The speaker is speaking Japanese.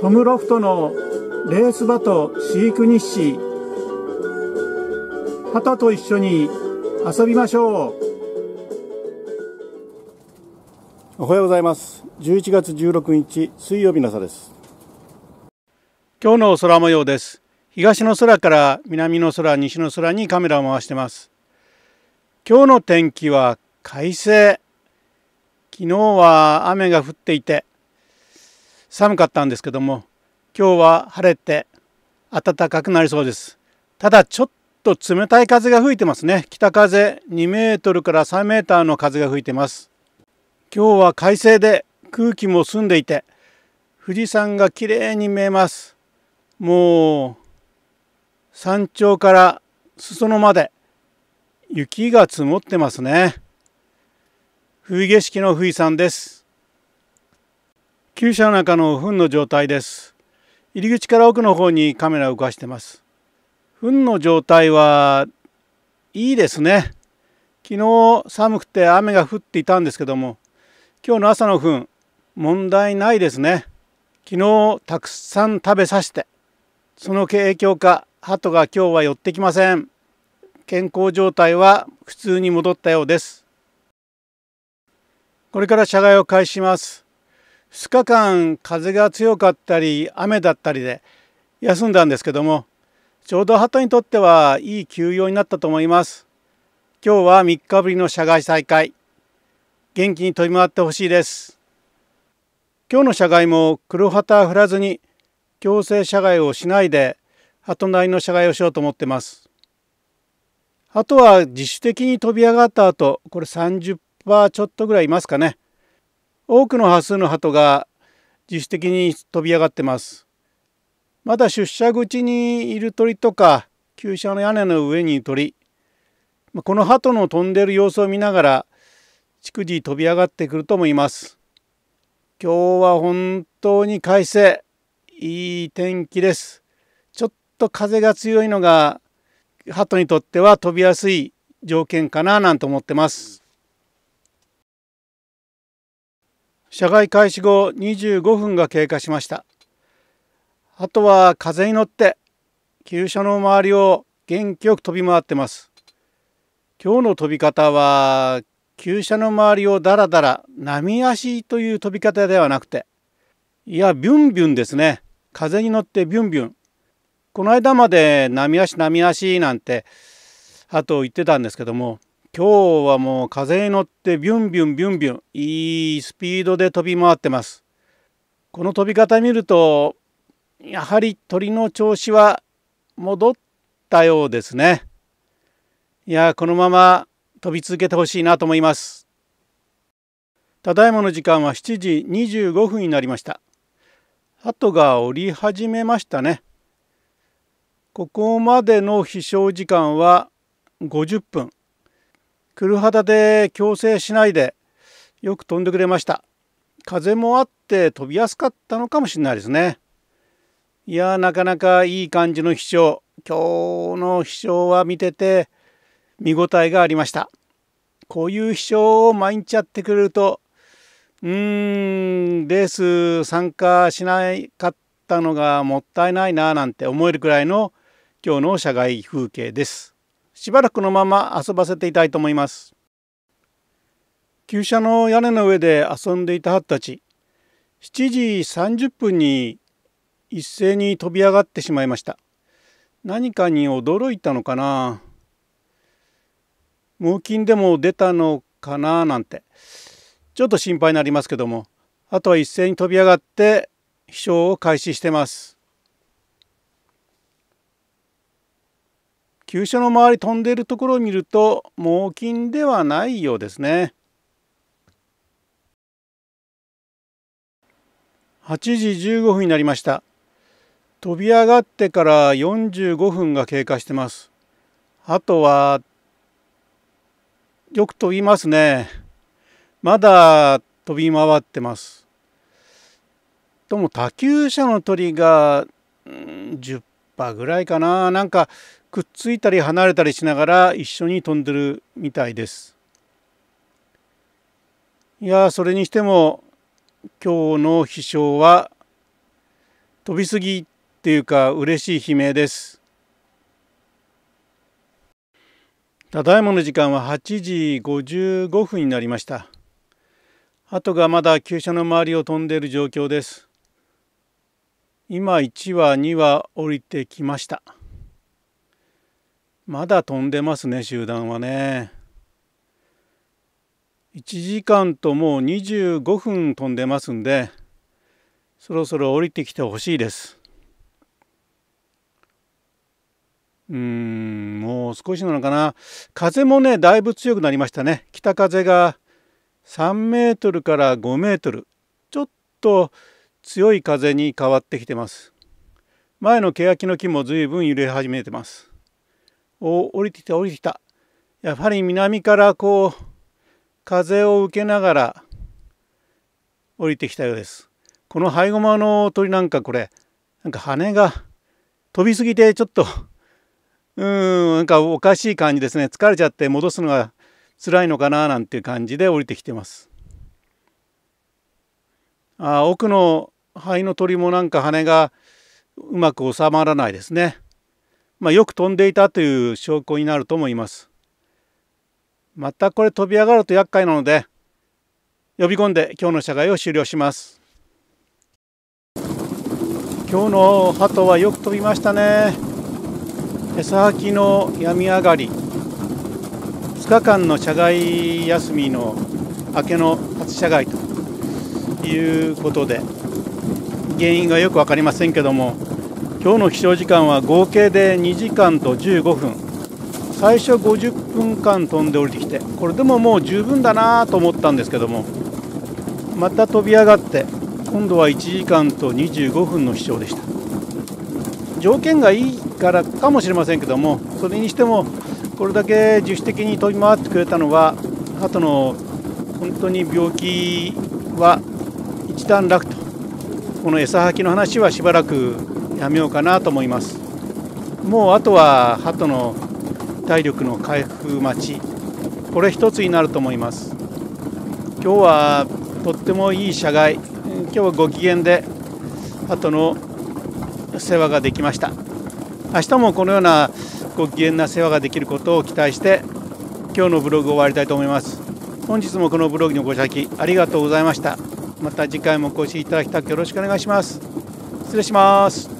トムロフトのレース場と飼育日誌旗と一緒に遊びましょうおはようございます11月16日水曜日の朝です今日の空模様です東の空から南の空西の空にカメラを回してます今日の天気は快晴昨日は雨が降っていて寒かったんですけども今日は晴れて暖かくなりそうですただちょっと冷たい風が吹いてますね北風2メートルから3メーターの風が吹いてます今日は快晴で空気も澄んでいて富士山が綺麗に見えますもう山頂から裾野まで雪が積もってますね冬景色の富士山です旧車の中の糞の状態です入り口から奥の方にカメラを動かしてます糞の状態はいいですね昨日寒くて雨が降っていたんですけども今日の朝の糞問題ないですね昨日たくさん食べさせてその影響か鳩が今日は寄ってきません健康状態は普通に戻ったようですこれから社外を開始します2日間風が強かったり雨だったりで休んだんですけどもちょうど鳩にとってはいい休養になったと思います今日は3日ぶりの社外再開元気に飛び回ってほしいです今日の社外も黒旗振らずに強制社外をしないで鳩なりの社外をしようと思ってます鳩は自主的に飛び上がった後これ30%ちょっとぐらいいますかね多くの波数の鳩が自主的に飛び上がってます。まだ出社口にいる鳥とか旧車の屋根の上にいる鳥この鳩の飛んでる様子を見ながら逐次飛び上がってくると思います。今日は本当に快晴いい天気です。ちょっと風が強いのが鳩にとっては飛びやすい条件かななんて思ってます。社外開始後25分が経過しましたあとは風に乗って急車の周りを元気よく飛び回ってます今日の飛び方は急車の周りをダラダラ波足という飛び方ではなくていやビュンビュンですね風に乗ってビュンビュンこの間まで波足波足なんてあと言ってたんですけども今日はもう風に乗ってビュンビュンビュンビュンいいスピードで飛び回ってますこの飛び方見るとやはり鳥の調子は戻ったようですねいやこのまま飛び続けてほしいなと思いますただいまの時間は7時25分になりました鳩が降り始めましたねここまでの飛翔時間は50分黒肌で矯正しないでよく飛んでくれました風もあって飛びやすかったのかもしれないですねいやなかなかいい感じの飛翔今日の飛翔は見てて見応えがありましたこういう飛翔を毎日やってくれるとうーんレース参加しなかったのがもったいないななんて思えるくらいの今日の社外風景です。しばらくのまま遊ばせていたいと思います。旧車の屋根の上で遊んでいたハたち、7時30分に一斉に飛び上がってしまいました。何かに驚いたのかな猛禽でも出たのかななんてちょっと心配になりますけどもあとは一斉に飛び上がって飛翔を開始してます。急所の周り飛んでいるところを見ると猛禽ではないようですね。8時15分になりました。飛び上がってから45分が経過してます。あとはよく飛びますね。まだ飛び回ってます。とも多級者の鳥が、10羽ぐらいかな。なんかくっついたり離れたりしながら一緒に飛んでるみたいです。いやそれにしても今日の飛翔は飛びすぎっていうか嬉しい悲鳴です。ただいまの時間は8時55分になりました。鳩がまだ急車の周りを飛んでいる状況です。今1羽2羽降りてきました。まだ飛んでますね集団はね1時間ともう25分飛んでますんでそろそろ降りてきてほしいですうんもう少しなのかな風もねだいぶ強くなりましたね北風が3メートルから5メートルちょっと強い風に変わってきてます前の欅の木も随分揺れ始めてますお降りてきた降りてきたやはり南からこう風を受けながら降りてきたようですこのハイゴマの鳥なんかこれなんか羽が飛びすぎてちょっとうんなんかおかしい感じですね疲れちゃって戻すのが辛いのかななんていう感じで降りてきてますあ奥の灰の鳥もなんか羽がうまく収まらないですね。まあ、よく飛んでいたという証拠になると思います。またこれ飛び上がると厄介なので呼び込んで今日の社会を終了します。今日の鳩はよく飛びましたね。餌先の病み上がり2日間の社外休みの明けの初社外ということで原因がよくわかりませんけども今日の飛翔時間は合計で2時間と15分最初50分間飛んで降りてきてこれでももう十分だなと思ったんですけどもまた飛び上がって今度は1時間と25分の飛翔でした条件がいいからかもしれませんけどもそれにしてもこれだけ自主的に飛び回ってくれたのは鳩の本当に病気は一段落とこの餌吐きの話はしばらくやめようかなと思いますもうあとは鳩の体力の回復待ちこれ一つになると思います今日はとってもいい社外今日はご機嫌で鳩の世話ができました明日もこのようなご機嫌な世話ができることを期待して今日のブログを終わりたいと思います本日もこのブログにご写記ありがとうございましたまた次回もお越しいただきたくよろしくお願いします失礼します